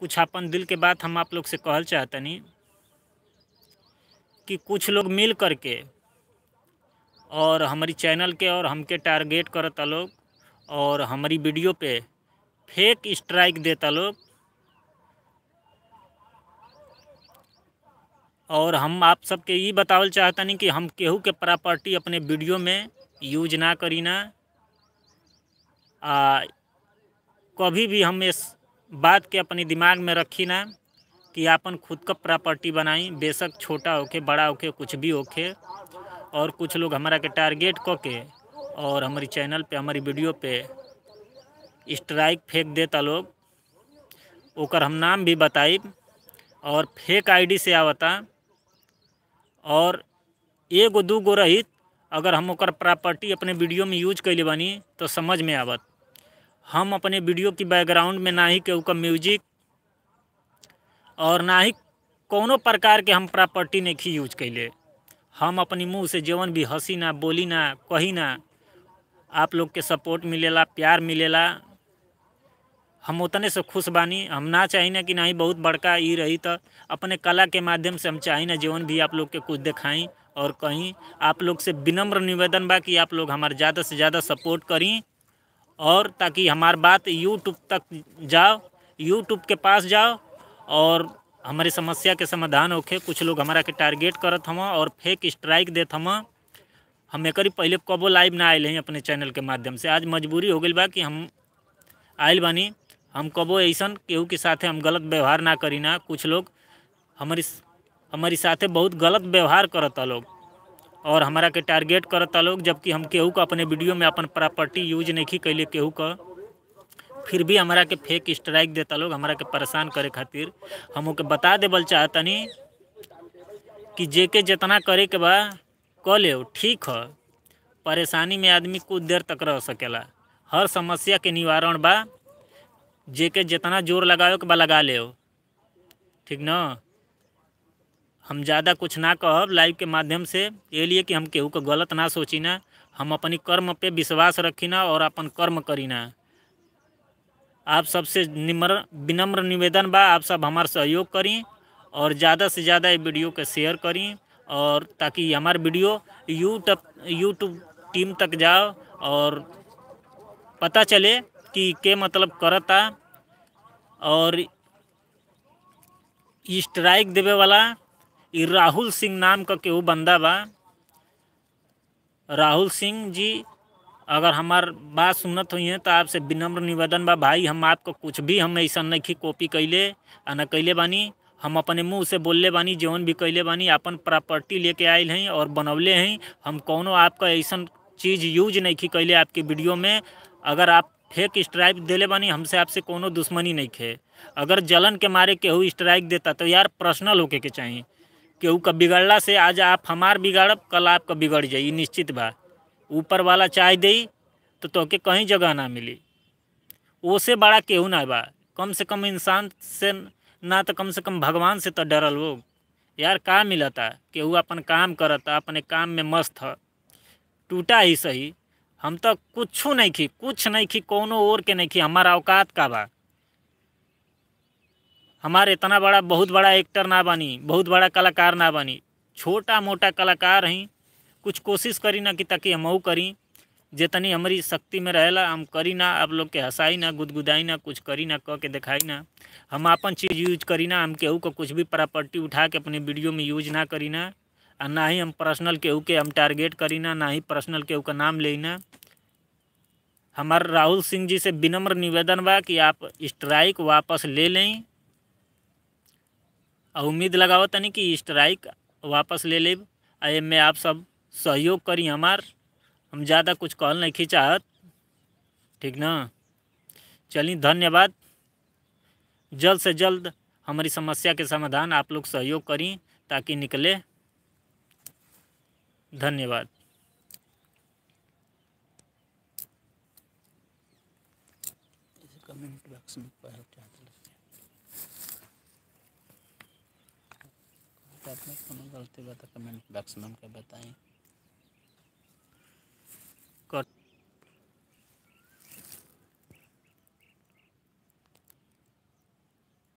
कुछ अपन दिल के बात हम आप लोग से कहल चाहतनी कि कुछ लोग मिल कर के और हमारी चैनल के और हमके टारगेट करता लोग और हमारी वीडियो पे फेक स्ट्राइक देता लोग और हम आप सबके ये बतावल चाहतनी कि हम केहू के प्रॉपर्टी अपने वीडियो में यूज ना करी ना आ, कभी भी हम इस बात के अपने दिमाग में रखी ना कि आपन खुद का प्रॉपर्टी बनाई बेशक छोटा होके बड़ा होके कुछ भी होके और कुछ लोग हमारा के टारगेट को के और हमारी चैनल पे हमारी वीडियो पे स्ट्राइक फेंक देता लोग ओकर हम नाम भी बताई और फेक आईडी से आवता और एगो दू गो रहित अगर हम ओकर प्रॉपर्टी अपने वीडियो में यूज कैले बनी तो समझ में आवत हम अपने वीडियो की बैकग्राउंड में ना ही केहू का म्यूजिक और ना ही कोनो प्रकार के हम प्रॉपर्टी ने खी यूज कैले हम अपनी मुंह से जीवन भी हंसी ना बोली ना कही ना आप लोग के सपोर्ट मिलेला प्यार मिलेला हम उतने से खुश बानी हम ना चाहिए ना कि ना ही बहुत बड़का ई रही तो अपने कला के माध्यम से हम चाहिए ना जीवन भी आप लोग के कुछ दिखाई और कहीं आप लोग से विनम्र निवेदन बा कि आप लोग हमारे ज़्यादा से ज़्यादा सपोर्ट करी और ताकि हमार बात यूट्यूब तक जाओ यूट्यूब के पास जाओ और हमारी समस्या के समाधान होके कुछ लोग हमारा के टारगेट करत हम और फेक स्ट्राइक देत हम हम एक पहले कबो लाइव ना आएल हैं अपने चैनल के माध्यम से आज मजबूरी हो गई बा कि हम आयल बानी हम कबो ऐसा केहू के साथे हम गलत व्यवहार ना करी ना कुछ लोग हमारी हमारी साथे बहुत गलत व्यवहार करता लोग और हमारा के टारगेट करता लोग जबकि हम केहू का अपने वीडियो में अपन प्रॉपर्टी यूज नहीं कैले केहू का फिर भी हमारा के फेक स्ट्राइक देता लोग हमारा के परेशान करे खातिर हम के बता देवल चाहतनी कि जेके जितना करे के बा कह ले ठीक है परेशानी में आदमी कुछ देर तक रह सकेला हर समस्या के निवारण बा जेके जितना जोर लगावे के बा लगा ले ठीक ना हम ज़्यादा कुछ ना कह लाइव के माध्यम से ये लिए कि हम केहू को गलत ना सोची ना हम अपनी कर्म पे विश्वास रखी ना और अपन कर्म करी ना आप सबसे निम्र विनम्र निवेदन बा आप सब हमारे सहयोग करी और ज़्यादा से ज़्यादा ये वीडियो के शेयर करी और ताकि हमार वीडियो यूट्यूब यूट्यूब टीम तक जाओ और पता चले कि के मतलब करता और स्ट्राइक देवे वाला ई राहुल सिंह नाम का केहू बंदा बा राहुल सिंह जी अगर हमार बात सुनत हुई हैं तो आपसे विनम्र निवेदन बा भाई हम आपको कुछ भी हम ऐसा नहीं कॉपी कैले आ न कैले बानी हम अपने मुंह से बोलले बानी जौन भी कैले बानी अपन प्रॉपर्टी लेके आए हैं और बनौले हैं हम कौनो आपका ऐसा चीज़ यूज नहीं की कैले आपके वीडियो में अगर आप फेक स्ट्राइक देले बानी हमसे आपसे कोनो दुश्मनी नहीं है अगर जलन के मारे केहू स्ट्राइक देता तो यार पर्सनल होके के चाहिए केहू का बिगड़ला से आज आप हमार बिगाड़ब कल आपका बिगड़ जाए निश्चित बा ऊपर वाला चाय दे तो तोके कहीं जगह ना मिली ओसे बड़ा केहू ना बा कम से कम इंसान से ना तो कम से कम भगवान से तो डरल हो यार का मिलता केहू अपन काम करता अपने काम में मस्त है टूटा ही सही हम तो कुछ नहीं खी कुछ नहीं खी कोनो ओर के नहीं खी हमारा औकात का बा हमारे इतना बड़ा बहुत बड़ा एक्टर ना बनी बहुत बड़ा कलाकार ना बनी छोटा मोटा कलाकार हैं कुछ कोशिश करी ना कि ताकि हम करी जितनी हमारी शक्ति में रहेला हम करी ना आप लोग के हंसाई ना गुदगुदाई ना कुछ करी ना कह के दिखाई ना हम अपन चीज़ यूज करी ना हम केहू का कुछ भी प्रॉपर्टी उठा के अपने वीडियो में यूज ना करी ना और ना ही हम पर्सनल केहू के हम टारगेट करी ना ना ही पर्सनल केहू का नाम लेना हमारे राहुल सिंह जी से विनम्र निवेदन बा कि आप स्ट्राइक वापस ले लें उम्मीद लगाओ तनी कि स्ट्राइक वापस ले लेब आ एमे आप सब सहयोग करी हमार हम ज़्यादा कुछ कॉल नहीं चाहत ठीक ना चलिए धन्यवाद जल्द से जल्द हमारी समस्या के समाधान आप लोग सहयोग करी ताकि निकले धन्यवाद कमेंट बॉक्स में आपने कौन गलती बता कमेंट बॉक्स में हमको बताएं